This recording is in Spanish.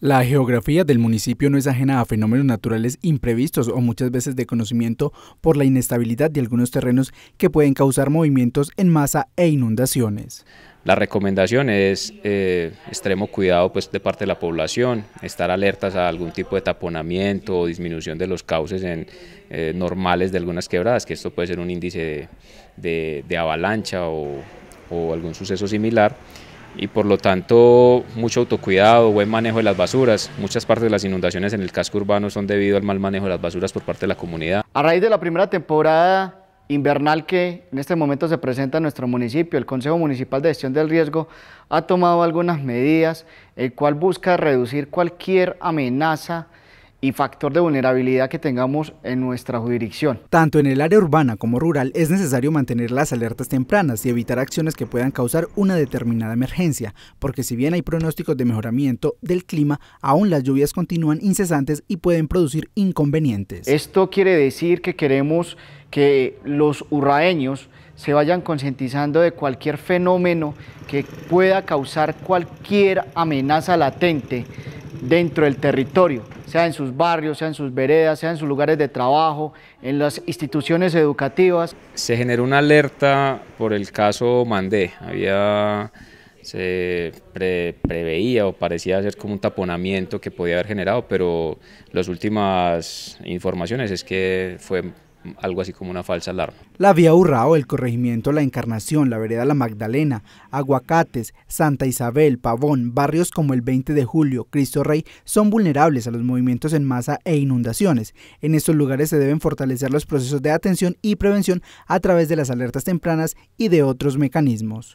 La geografía del municipio no es ajena a fenómenos naturales imprevistos o muchas veces de conocimiento por la inestabilidad de algunos terrenos que pueden causar movimientos en masa e inundaciones. La recomendación es eh, extremo cuidado pues, de parte de la población, estar alertas a algún tipo de taponamiento o disminución de los cauces en, eh, normales de algunas quebradas, que esto puede ser un índice de, avalancha o algún suceso similar y por lo tanto mucho autocuidado, buen manejo de las basuras. Muchas partes de las inundaciones en el casco urbano son debido al mal manejo de las basuras por parte de la comunidad. A raíz de la primera temporada invernal que en este momento se presenta en nuestro municipio, el Consejo Municipal de Gestión del Riesgo ha tomado algunas medidas, el cual busca reducir cualquier amenaza y factor de vulnerabilidad que tengamos en nuestra jurisdicción. Tanto en el área urbana como rural es necesario mantener las alertas tempranas y evitar acciones que puedan causar una determinada emergencia, porque si bien hay pronósticos de mejoramiento del clima, aún las lluvias continúan incesantes y pueden producir inconvenientes. Esto quiere decir que queremos que los urraeños se vayan concientizando de cualquier fenómeno que pueda causar cualquier amenaza latente dentro del territorio sea en sus barrios, sea en sus veredas, sea en sus lugares de trabajo, en las instituciones educativas. Se generó una alerta por el caso Mandé. Había se preveía o parecía ser como un taponamiento que podía haber generado, pero las últimas informaciones es que fue algo así como una falsa alarma. La vía Urrao, el corregimiento La Encarnación, la vereda La Magdalena, Aguacates, Santa Isabel, Pavón, barrios como el 20 de julio, Cristo Rey, son vulnerables a los movimientos en masa e inundaciones. En estos lugares se deben fortalecer los procesos de atención y prevención a través de las alertas tempranas y de otros mecanismos.